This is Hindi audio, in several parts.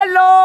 Hello!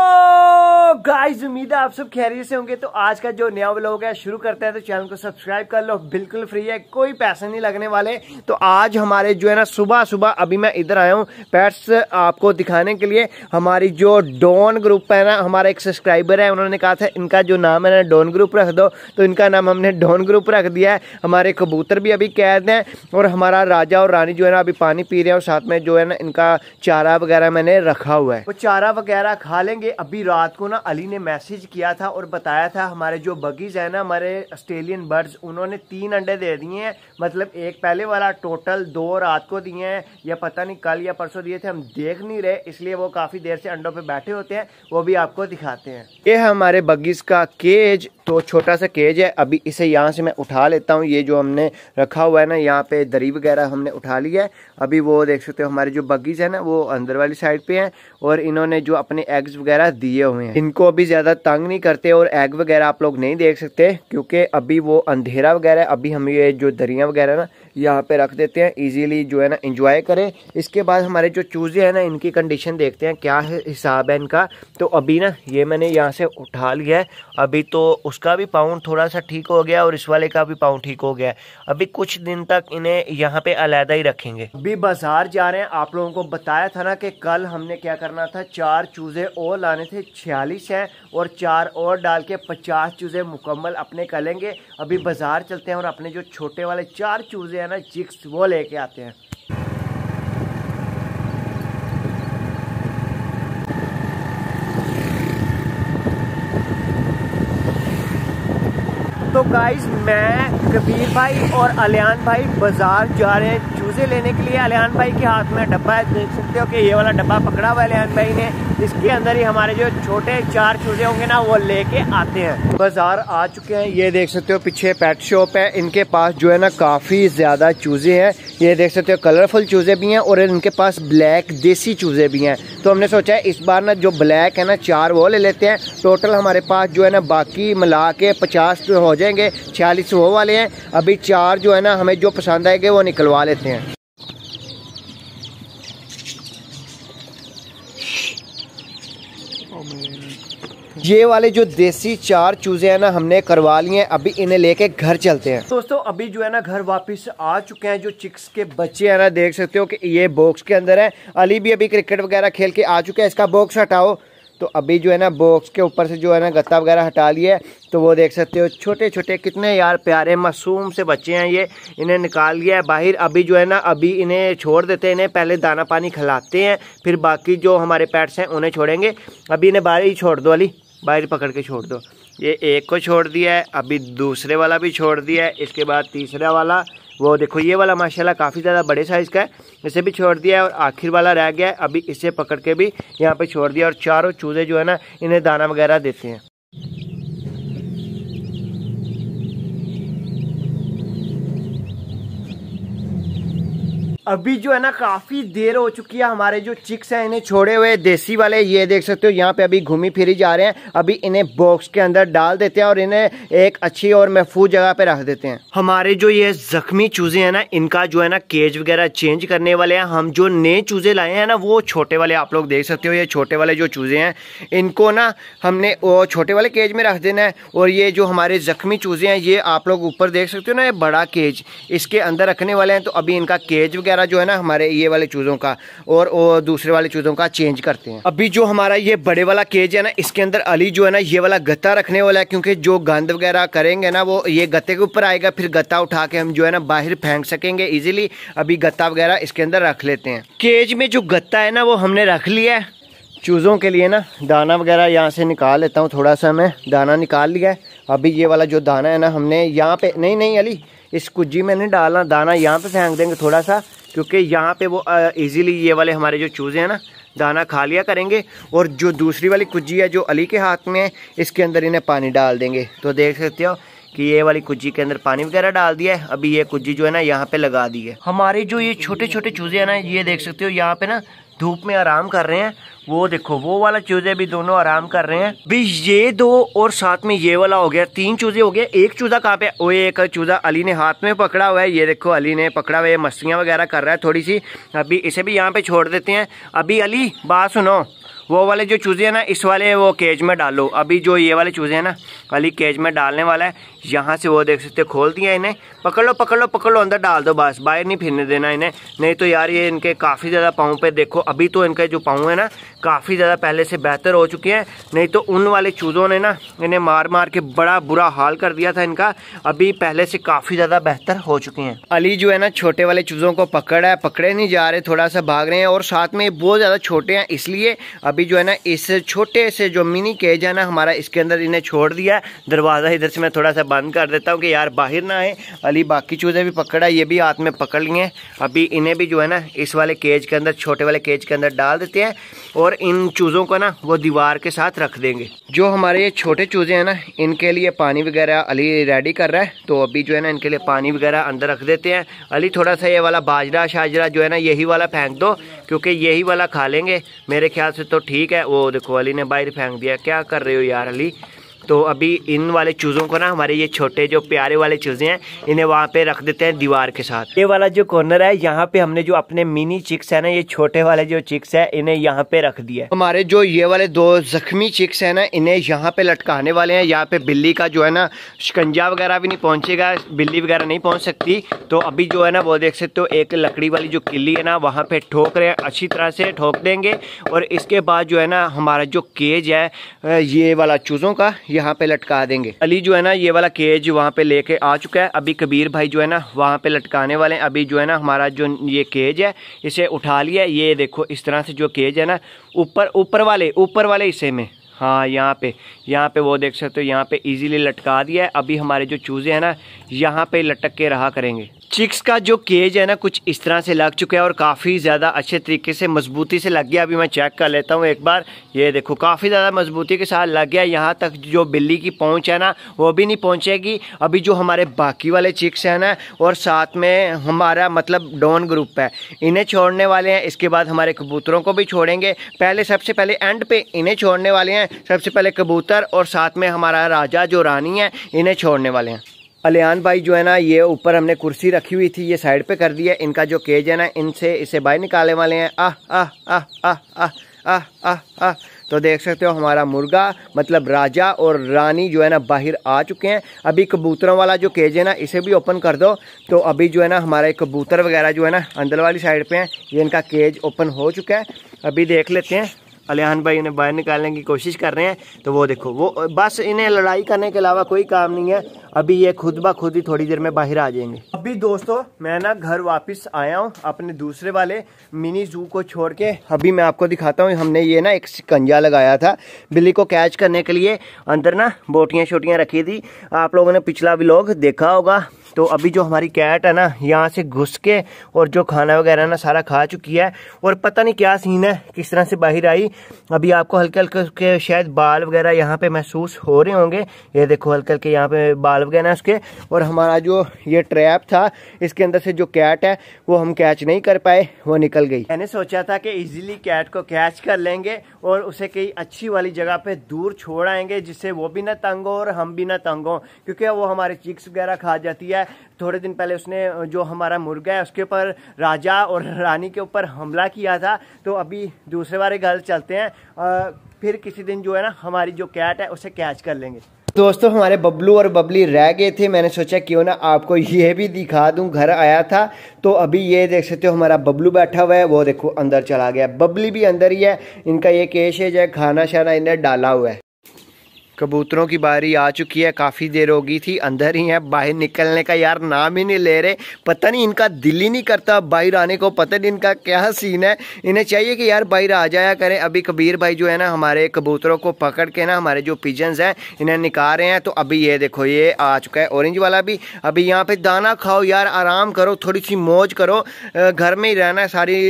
गाइस उम्मीद है आप सब खैरियत से होंगे तो आज का जो नया व्लॉग है शुरू करते हैं तो चैनल को सब्सक्राइब कर लो बिल्कुल फ्री है कोई पैसे नहीं लगने वाले तो आज हमारे जो है ना सुबह सुबह अभी मैं इधर आया हूँ पैट्स आपको दिखाने के लिए हमारी जो डॉन ग्रुप है ना हमारा एक सब्सक्राइबर है उन्होंने कहा था इनका जो नाम है ना डॉन ग्रुप रख दो तो इनका नाम हमने डॉन ग्रुप रख दिया है हमारे कबूतर भी अभी कैद हैं और हमारा राजा और रानी जो है ना अभी पानी पी रहे हैं और साथ में जो है ना इनका चारा वगैरह मैंने रखा हुआ है वो चारा वगैरह खा लेंगे अभी रात को ना अली ने मैसेज किया था और बताया था हमारे जो बगीज है ना हमारे ऑस्ट्रेलियन बर्ड्स उन्होंने तीन अंडे दे दिए हैं मतलब एक पहले वाला टोटल दो रात को दिए हैं या पता नहीं कल या परसों दिए थे हम देख नहीं रहे इसलिए वो काफ़ी देर से अंडों पे बैठे होते हैं वो भी आपको दिखाते हैं ये हमारे बगीज का केज तो छोटा सा केज है अभी इसे यहाँ से मैं उठा लेता हूँ ये जो हमने रखा हुआ है ना यहाँ पे दरी वगैरह हमने उठा लिया है अभी वो देख सकते हो हमारे जो बगीज है ना वो अंदर वाली साइड पे है और इन्होंने जो अपने एग्स वगैरह दिए हुए हैं इनको इसको अभी ज़्यादा तंग नहीं करते और एग वगैरह आप लोग नहीं देख सकते क्योंकि अभी वो अंधेरा वगैरह अभी हम ये जो दरिया वगैरह ना यहाँ पे रख देते हैं इजीली जो है ना इंजॉय करें इसके बाद हमारे जो चूज़े हैं ना इनकी कंडीशन देखते हैं क्या है हिसाब है इनका तो अभी ना ये मैंने यहाँ से उठा लिया है अभी तो उसका भी पाउंड थोड़ा सा ठीक हो गया और इस वाले का भी पाउंड ठीक हो गया है अभी कुछ दिन तक इन्हें यहाँ पे अलहदा ही रखेंगे अभी बाजार जा रहे हैं आप लोगों को बताया था ना कि कल हमने क्या करना था चार चूज़े और लाने थे छियालीस है और चार और डाल के पचास चूज़े मुकम्मल अपने कर लेंगे अभी बाज़ार चलते हैं और अपने जो छोटे वाले चार चूज़े हैं ना चिक्स वो लेके आते हैं तो गाइज मैं कबीर भाई और अलियान भाई बाज़ार जा रहे हैं चूज़े लेने के लिए अलियान भाई के हाथ में डब्बा है देख सकते हो कि ये वाला डब्बा पकड़ा हुआ अलियान भाई ने इसके अंदर ही हमारे जो छोटे चार चूज़े होंगे ना वो लेके आते हैं बाज़ार आ चुके हैं ये देख सकते हो पीछे पेट शॉप है इनके पास जो है ना काफ़ी ज़्यादा चूज़े हैं ये देख सकते हो कलरफुल चूज़े भी हैं और इनके पास ब्लैक देसी चूज़े भी हैं तो हमने सोचा है इस बार ना जो ब्लैक है ना चार वो ले लेते हैं टोटल हमारे पास जो है ना बाकी मिला के पचास हो जाएंगे छियालीस वो वाले हैं अभी चार जो है ना हमें जो पसंद आएंगे वो निकलवा लेते हैं ये वाले जो देसी चार चूजे है ना हमने करवा लिए हैं अभी इन्हें लेके घर चलते हैं दोस्तों अभी जो है ना घर वापस आ चुके हैं जो चिक्स के बच्चे है ना देख सकते हो कि ये बॉक्स के अंदर है अली भी अभी क्रिकेट वगैरह खेल के आ चुके हैं इसका बॉक्स हटाओ तो अभी जो है ना बॉक्स के ऊपर से जो है ना गत्ता वगैरह हटा लिया तो वो देख सकते हो छोटे छोटे कितने यार प्यारे मासूम से बच्चे हैं ये इन्हें निकाल लिया है बाहर अभी जो है ना अभी इन्हें छोड़ देते हैं इन्हें पहले दाना पानी खिलाते हैं फिर बाकी जो हमारे पैट्स हैं उन्हें छोड़ेंगे अभी इन्हें बाहर ही छोड़ दो अली बाहर पकड़ के छोड़ दो ये एक को छोड़ दिया है अभी दूसरे वाला भी छोड़ दिया है इसके बाद तीसरा वाला वो देखो ये वाला माशाल्लाह काफ़ी ज़्यादा बड़े साइज़ का है इसे भी छोड़ दिया है और आखिर वाला रह गया है अभी इसे पकड़ के भी यहाँ पे छोड़ दिया और चारों चूज़े जो है ना इन्हें दाना वगैरह देते हैं अभी जो है ना काफ़ी देर हो चुकी है हमारे जो चिक्स हैं इन्हें छोड़े हुए देसी वाले ये देख सकते हो यहाँ पे अभी घूमी फिरी जा रहे हैं अभी इन्हें बॉक्स के अंदर डाल देते हैं और इन्हें एक अच्छी और महफूज जगह पे रख देते हैं हमारे जो ये जख्मी चूजे हैं ना इनका जो है ना केज वगैरह चेंज करने वाले हैं हम जो नए चूजे लाए हैं ना वो छोटे वाले आप लोग देख सकते हो ये छोटे वाले जो चूजे हैं इनको ना हमने वो छोटे वाले केज में रख देना है और ये जो हमारे जख्मी चूजे हैं ये आप लोग ऊपर देख सकते हो ना ये बड़ा केज इसके अंदर रखने वाले हैं तो अभी इनका केज वगैरह वगैरह जो है ना हमारे ये वाले चूज़ों का और, दूसरे वाले चूज़ों का चेंज करते हैं अभी जो हमारा ये बड़े वाला केज है ना इसके अंदर अली जो है ना ये वाला गत्ता रखने वाला है क्योंकि जो गंद वगैरह करेंगे ना वो ये गत्ते के ऊपर आएगा फिर गत्ता उठा के हम जो है ना बाहर फेंक सकेंगे इजिली अभी गत्ता वगैरह इसके अंदर रख लेते हैं केज में जो गत्ता है ना वो हमने रख लिया है चूज़ों के लिए ना दाना वगैरह यहाँ से निकाल लेता हूँ थोड़ा सा मैं दाना निकाल लिया है अभी ये वाला जो दाना है ना हमने यहाँ पे नहीं नहीं अली इस कुजी में नहीं डालना दाना यहाँ पे फेंक देंगे थोड़ा सा क्योंकि यहाँ पे वो इजीली ये वाले हमारे जो चूज़े हैं ना दाना खा लिया करेंगे और जो दूसरी वाली कुज्जी है जो अली के हाथ में है इसके अंदर इन्हें पानी डाल देंगे तो देख सकते हो कि ये वाली कुज्जी के अंदर पानी वगैरह डाल दिया है अभी ये कुज्जी जो है ना यहाँ पे लगा दी है हमारे जो ये छोटे छोटे चूजे हैं ना ये देख सकते हो यहाँ पे ना धूप में आराम कर रहे हैं वो देखो वो वाला चूजे भी दोनों आराम कर रहे हैं भी ये दो और साथ में ये वाला हो गया तीन चूजे हो गए एक चूजा कहाँ पे ओ एक चूजा अली ने हाथ में पकड़ा हुआ है ये देखो अली ने पकड़ा हुआ है मस्तियाँ वगैरह कर रहा है थोड़ी सी अभी इसे भी यहाँ पे छोड़ देते हैं अभी अली बात सुनो वो वाले जो चूज़े हैं ना इस वाले वो केज में डालो अभी जो ये वाले चूज़े हैं ना खाली केज में डालने वाला है यहाँ से वो देख सकते हो खोल दिया इन्हें पकड़ लो पकड़ लो पकड़ लो अंदर डाल दो बस बाहर नहीं फिरने देना इन्हें नहीं तो यार ये इनके काफ़ी ज़्यादा पाँव पे देखो अभी तो इनके जो पाँव है ना काफ़ी ज़्यादा पहले से बेहतर हो चुके हैं नहीं तो उन वाले चूज़ों ने ना इन्हें मार मार के बड़ा बुरा हाल कर दिया था इनका अभी पहले से काफ़ी ज़्यादा बेहतर हो चुके हैं अली जो है ना छोटे वाले चूज़ों को पकड़ है पकड़े नहीं जा रहे थोड़ा सा भाग रहे हैं और साथ में बहुत ज़्यादा छोटे हैं इसलिए अभी जो है ना इस छोटे से जो मिनी केज है ना हमारा इसके अंदर इन्हें छोड़ दिया दरवाज़ा इधर से मैं थोड़ा सा बंद कर देता हूँ कि यार बाहर ना आए अली बाकी चूज़ें भी पकड़ा ये भी हाथ में पकड़ लिए अभी इन्हें भी जो है ना इस वाले केज के अंदर छोटे वाले केज के अंदर डाल देते हैं और और इन चूज़ों को ना वो दीवार के साथ रख देंगे जो हमारे ये छोटे चूज़े हैं ना इनके लिए पानी वगैरह अली रेडी कर रहा है तो अभी जो है ना इनके लिए पानी वगैरह अंदर रख देते हैं अली थोड़ा सा ये वाला बाजरा शाजरा जो है ना यही वाला फेंक दो क्योंकि यही वाला खा लेंगे मेरे ख्याल से तो ठीक है वो देखो अली ने बाहर फेंक दिया क्या कर रहे हो यार अली तो अभी इन वाले चूज़ों को ना हमारे ये छोटे जो प्यारे वाले चूज़े हैं इन्हें वहाँ पे रख देते हैं दीवार के साथ ये वाला जो कॉर्नर है यहाँ पे हमने जो अपने मिनी चिक्स है ना ये छोटे वाले जो चिक्स है इन्हें यहाँ पे रख दिया हमारे जो ये वाले दो जख्मी चिक्स है ना इन्हें यहाँ पे लटकाने वाले हैं यहाँ पे बिल्ली का जो है ना शिकंजा वगैरह भी नहीं पहुँचेगा बिल्ली वगैरह नहीं पहुँच सकती तो अभी जो है ना वो देख सकते हो एक लकड़ी वाली जो किली है ना वहाँ पर ठोक रहे हैं अच्छी तरह से ठोक देंगे और इसके बाद जो है ना हमारा जो केज है ये वाला चूज़ों का यहाँ पे लटका देंगे अली जो है ना ये वाला केज वहाँ पे लेके आ चुका है अभी कबीर भाई जो है ना वहाँ पे लटकाने वाले हैं अभी जो है ना हमारा जो ये केज है इसे उठा लिया ये देखो इस तरह से जो केज है ना ऊपर ऊपर वाले ऊपर वाले हिस्से में हाँ यहाँ पे यहाँ पे वो देख सकते हो यहाँ पे इजीली लटका दिया है अभी हमारे जो चूज़े हैं ना यहाँ पे लटक के रहा करेंगे चिक्स का जो केज है ना कुछ इस तरह से लग चुका है और काफ़ी ज़्यादा अच्छे तरीके से मजबूती से लग गया अभी मैं चेक कर लेता हूँ एक बार ये देखो काफ़ी ज़्यादा मजबूती के साथ लग गया यहाँ तक जो बिल्ली की पहुँच है ना वो भी नहीं पहुँचेगी अभी जो हमारे बाकी वाले चिक्स हैं ना और साथ में हमारा मतलब डॉन ग्रुप है इन्हें छोड़ने वाले हैं इसके बाद हमारे कबूतरों को भी छोड़ेंगे पहले सबसे पहले एंड पे इन्हें छोड़ने वाले हैं सबसे पहले कबूतर और साथ में हमारा राजा जो रानी है इन्हें छोड़ने वाले हैं अलियान भाई जो है ना ये ऊपर हमने कुर्सी रखी हुई थी ये साइड पे कर दी है इनका जो केज है ना इनसे इसे बाहर निकालने वाले हैं आह आह आह आह आह आह आह आह तो देख सकते हो हमारा मुर्गा मतलब राजा और रानी जो है ना बाहर आ चुके हैं अभी कबूतरों वाला जो केज है ना इसे भी ओपन कर दो तो अभी जो है ना हमारा कबूतर वगैरह जो है ना अंदर वाली साइड पर हैं ये इनका केज ओपन हो चुका है अभी देख लेते हैं अलियान भाई इन्हें बाहर निकालने की कोशिश कर रहे हैं तो वो देखो वो बस इन्हें लड़ाई करने के अलावा कोई काम नहीं है अभी ये खुद ब खुद ही थोड़ी देर में बाहर आ जाएंगे अभी दोस्तों मैं ना घर वापस आया हूँ अपने दूसरे वाले मिनी जू को छोड़ के अभी मैं आपको दिखाता हूँ हमने ये ना एक शिकंजा लगाया था बिल्ली को कैच करने के लिए अंदर ना बोटियाँ शोटियाँ रखी थी आप लोगों ने पिछला भी लोग देखा होगा तो अभी जो हमारी कैट है ना यहाँ से घुस के और जो खाना वगैरह ना सारा खा चुकी है और पता नहीं क्या सीन है किस तरह से बाहर आई अभी आपको हल्के हल्के उसके शायद बाल वगैरह यहाँ पे महसूस हो रहे होंगे ये देखो हल्के हल्के यहाँ पे बाल वगैरह उसके और हमारा जो ये ट्रैप था इसके अंदर से जो कैट है वो हम कैच नहीं कर पाए वो निकल गई मैंने सोचा था कि इजिली कैट को कैच कर लेंगे और उसे कहीं अच्छी वाली जगह पे दूर छोड़ आएंगे जिससे वो भी ना तंग हो और हम भी ना तंग हो क्योंकि वो हमारे चिक्स वगैरह खा जाती है है थोड़े दिन पहले उसने जो हमारा मुर्गा है उसके ऊपर राजा और रानी के ऊपर हमला किया था तो अभी दूसरे बारे घर चलते हैं आ, फिर किसी दिन जो है ना हमारी जो कैट है उसे कैच कर लेंगे दोस्तों हमारे बबलू और बबली रह गए थे मैंने सोचा क्यों ना आपको ये भी दिखा दूं घर आया था तो अभी ये देख सकते हो हमारा बबलू बैठा हुआ है वो देखो अंदर चला गया बबली भी अंदर ही है इनका ये केश है जो खाना शाना इन्हें डाला हुआ है कबूतरों की बारी आ चुकी है काफ़ी देर होगी थी अंदर ही है बाहर निकलने का यार नाम ही नहीं ले रहे पता नहीं इनका दिल ही नहीं करता बाहर आने को पता नहीं इनका क्या सीन है इन्हें चाहिए कि यार बाहर आ जाया करें अभी कबीर भाई जो है ना हमारे कबूतरों को पकड़ के ना हमारे जो पिजन्स हैं इन्हें निकाल रहे हैं तो अभी ये देखो ये आ चुका है ऑरेंज वाला भी अभी यहाँ पर दाना खाओ यार आराम करो थोड़ी सी मौज करो घर में ही रहना है सारी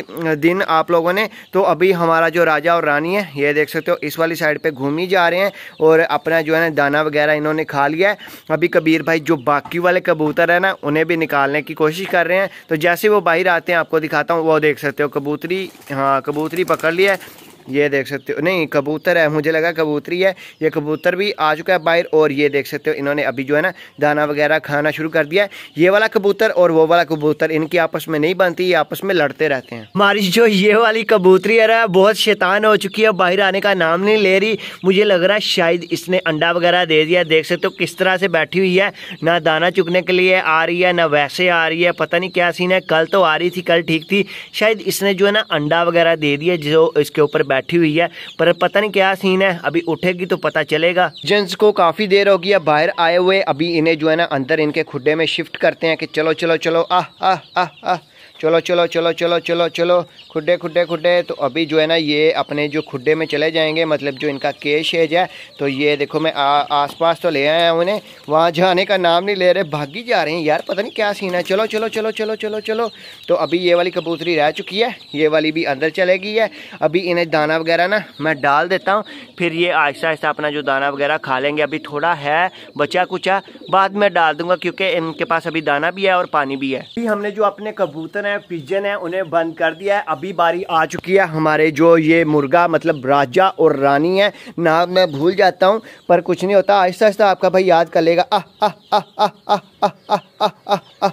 दिन आप लोगों ने तो अभी हमारा जो राजा और रानी है ये देख सकते हो इस वाली साइड पर घूम ही जा रहे हैं और अपना जो है ना दाना वगैरह इन्होंने खा लिया है अभी कबीर भाई जो बाकी वाले कबूतर हैं ना उन्हें भी निकालने की कोशिश कर रहे हैं तो जैसे वो बाहर आते हैं आपको दिखाता हूँ वो देख सकते हो कबूतरी हाँ कबूतरी पकड़ लिया है ये देख सकते हो नहीं कबूतर है मुझे लगा कबूतरी है ये कबूतर भी आ चुका है बाहर और ये देख सकते हो इन्होंने अभी जो है ना दाना वगैरह खाना शुरू कर दिया है ये वाला कबूतर और वो वाला कबूतर इनकी आपस में नहीं बनती ये आपस में लड़ते रहते हैं हमारी जो ये वाली कबूतरी है बहुत शैतान हो चुकी है बाहर आने का नाम नहीं ले रही मुझे लग रहा है शायद इसने अंडा वगैरह दे दिया देख सकते हो किस तरह से बैठी हुई है ना दाना चुकने के लिए आ रही है ना वैसे आ रही है पता नहीं क्या सीन है कल तो आ रही थी कल ठीक थी शायद इसने जो है ना अंडा वगैरह दे दिया जो इसके ऊपर बैठी हुई है पर पता नहीं क्या सीन है अभी उठेगी तो पता चलेगा जेंट्स को काफ़ी देर होगी अब बाहर आए हुए अभी इन्हें जो है ना अंदर इनके खुडे में शिफ्ट करते हैं कि चलो चलो चलो आह आह आह आह चलो चलो चलो चलो चलो चलो खुडे खुडे खुडे तो अभी जो है ना ये अपने जो खुडे में चले जाएंगे मतलब जो इनका केश है जाए तो ये देखो मैं आ, आस पास तो ले आया उन्हें वहाँ जाने का नाम नहीं ले रहे भागी जा रहे हैं यार पता नहीं क्या सीन है चलो चलो चलो चलो चलो चलो तो अभी ये वाली कबूतरी रह चुकी है ये वाली भी अंदर चले गई है अभी इन्हें दाना वगैरह ना मैं डाल देता हूँ फिर ये आहिस्ता आहिस्ता अपना जो दाना वगैरह खा लेंगे अभी थोड़ा है बचा कुचा बाद में डाल दूंगा क्योंकि इनके पास अभी दाना भी है और पानी भी है अभी हमने जो अपने कबूतर हैं पिजन है उन्हें बंद कर दिया है अभी बारी आ चुकी है हमारे जो ये मुर्गा मतलब राजा और रानी है नाम मैं भूल जाता हूँ पर कुछ नहीं होता आहिस्ता आहिस्ता आपका भाई याद कर लेगा आह आह आह आह आह आह आह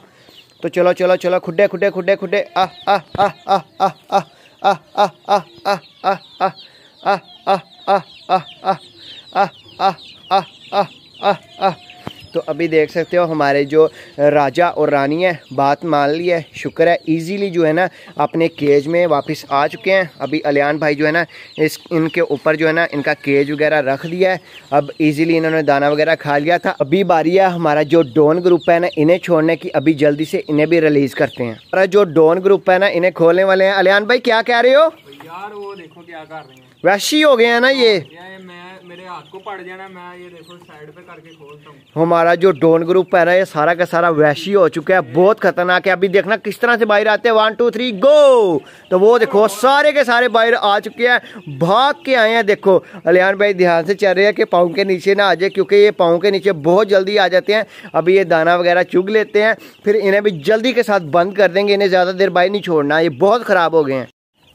तो चलो चलो चलो खुडे खुडे खुडे खुडे आह आह आह आह आह आह आह आह अभी देख सकते हो हमारे जो राजा और रानी है बात मान ली है शुक्र है इजीली जो है ना अपने केज में वापस आ चुके हैं अभी अलियान भाई जो है ना इस इनके ऊपर जो है ना इनका केज वगैरह रख दिया है अब इजीली इन्होंने दाना वगैरह खा लिया था अभी बारी है हमारा जो डोन ग्रुप है ना इन्हें छोड़ने की अभी जल्दी से इन्हें भी रिलीज करते हैं हमारा जो डोन ग्रुप है ना इन्हें खोलने वाले हैं अलियान भाई क्या कह रहे हो यार वो देखो क्या कर रहे हैं वैशी हो गए हैं ना ये, ये मेरे हाथ को पड़ जाना मैं ये देखो साइड पे करके खोलता हमारा जो डोन ग्रुप है ना ये सारा का सारा वैशी हो चुका है बहुत खतरनाक है अभी देखना किस तरह से बाहर आते हैं वन टू थ्री गो तो वो देखो सारे के सारे बाहर आ चुके हैं भाग के आए हैं देखो अलियान भाई ध्यान से चल रहे हैं कि पाँव के नीचे ना आ जाए क्योंकि ये पाँव के नीचे बहुत जल्दी आ जाते हैं अभी ये दाना वगैरह चुग लेते हैं फिर इन्हें भी जल्दी के साथ बंद कर देंगे इन्हें ज़्यादा देर बाहर नहीं छोड़ना ये बहुत ख़राब हो गए हैं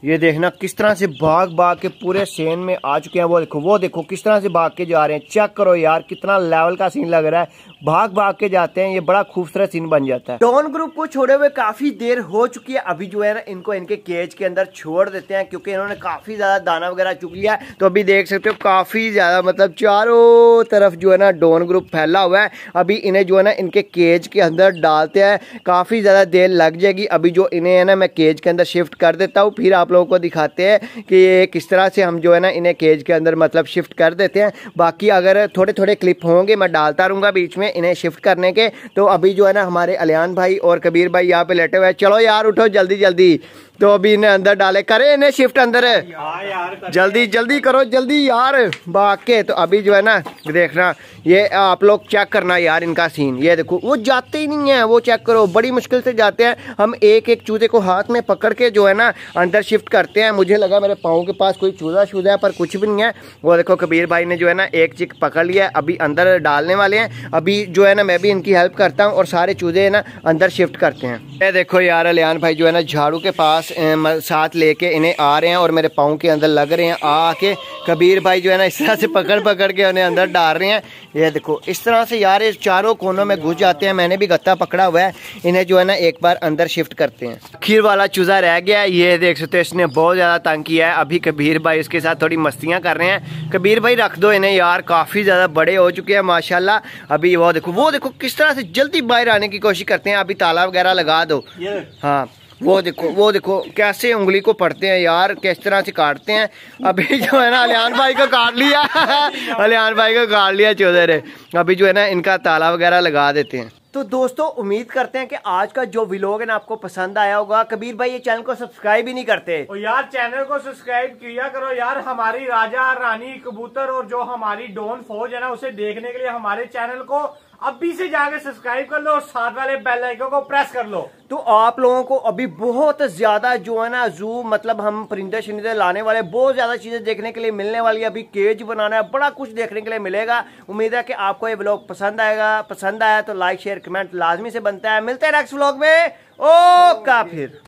ये देखना किस तरह से भाग भाग के पूरे सेन में आ चुके हैं वो देखो वो देखो किस तरह से भाग के जा रहे हैं चेक करो यार कितना लेवल का सीन लग रहा है भाग भाग के जाते हैं ये बड़ा खूबसूरत सीन बन जाता है डॉन ग्रुप को छोड़े हुए काफी देर हो चुकी है अभी जो है ना इनको इनके केज के अंदर छोड़ देते हैं क्योंकि इन्होंने काफी ज्यादा दाना वगैरह चुक लिया है तो अभी देख सकते हो काफी ज्यादा मतलब चारों तरफ जो है ना डोन ग्रुप फैला हुआ है अभी इन्हें जो है ना इनके केज के अंदर डालते हैं काफी ज्यादा देर लग जाएगी अभी जो इन्हें है ना मैं केज के अंदर शिफ्ट कर देता हूँ फिर आप आप लोगों को दिखाते हैं कि ये किस तरह से हम जो है ना इन्हें केज के अंदर मतलब शिफ्ट कर देते हैं बाकी अगर थोड़े थोड़े क्लिप होंगे मैं डालता रहूँगा बीच में इन्हें शिफ्ट करने के तो अभी जो है ना हमारे अलियान भाई और कबीर भाई यहाँ पर लेटे हुए हैं चलो यार उठो जल्दी जल्दी तो अभी इन्हें अंदर डाले करे इन्हें शिफ्ट अंदर है हाँ जल्दी जल्दी करो जल्दी यार बाके तो अभी जो है ना देखना ये आप लोग चेक करना यार इनका सीन ये देखो वो जाते ही नहीं है वो चेक करो बड़ी मुश्किल से जाते हैं हम एक एक चूजे को हाथ में पकड़ के जो है ना अंदर शिफ्ट करते हैं मुझे लगा मेरे पाँव के पास कोई चूजा शूजा है पर कुछ भी नहीं है वो देखो कबीर भाई ने जो है ना एक चिक पकड़ लिया अभी अंदर डालने वाले हैं अभी जो है ना मैं भी इनकी हेल्प करता हूँ और सारे चूजे ना अंदर शिफ्ट करते हैं ये देखो यार अलियान भाई जो है ना झाड़ू के पास साथ साथ लेके इन्हें आ रहे हैं और मेरे पाँव के अंदर लग रहे हैं आके कबीर भाई जो है ना इस तरह से पकड़ पकड़ के उन्हें अंदर डाल रहे हैं ये देखो इस तरह से यार ये चारों कोनों में घुस जाते हैं मैंने भी गत्ता पकड़ा हुआ है इन्हें जो है ना एक बार अंदर शिफ्ट करते हैं खीर वाला चूज़ा रह गया है ये देख सकते इसने बहुत ज़्यादा तंग किया है अभी कबीर भाई इसके साथ थोड़ी मस्तियाँ कर रहे हैं कबीर भाई रख दो इन्हें यार काफ़ी ज़्यादा बड़े हो चुके हैं माशाला अभी वो देखो वो देखो किस तरह से जल्दी बाहर आने की कोशिश करते हैं अभी ताला वगैरह लगा दो हाँ वो देखो वो देखो कैसे उंगली को पढ़ते हैं यार किस तरह से काटते हैं अभी जो है ना अलियान भाई को काट लिया अलियान भाई को काट लिया चौधर अभी जो है ना इनका ताला वगैरह लगा देते हैं तो दोस्तों उम्मीद करते हैं कि आज का जो विलोग है ना आपको पसंद आया होगा कबीर भाई ये चैनल को सब्सक्राइब ही नहीं करते और यार चैनल को सब्सक्राइब किया करो यार हमारी राजा रानी कबूतर और जो हमारी डोन फौज है ना उसे देखने के लिए हमारे चैनल को अभी से जाके सब्सक्राइब कर लो और साथ वाले बेल आइकन को प्रेस कर लो तो आप लोगों को अभी बहुत ज्यादा जो है ना जू मतलब हम परिंदे शिंदे लाने वाले बहुत ज्यादा चीजें देखने के लिए मिलने वाली है अभी केज बनाना है बड़ा कुछ देखने के लिए मिलेगा उम्मीद है कि आपको ये ब्लॉग पसंद आएगा पसंद आया तो लाइक शेयर कमेंट लाजमी से बनता है मिलते हैं नेक्स्ट ब्लॉग में ओ का फिर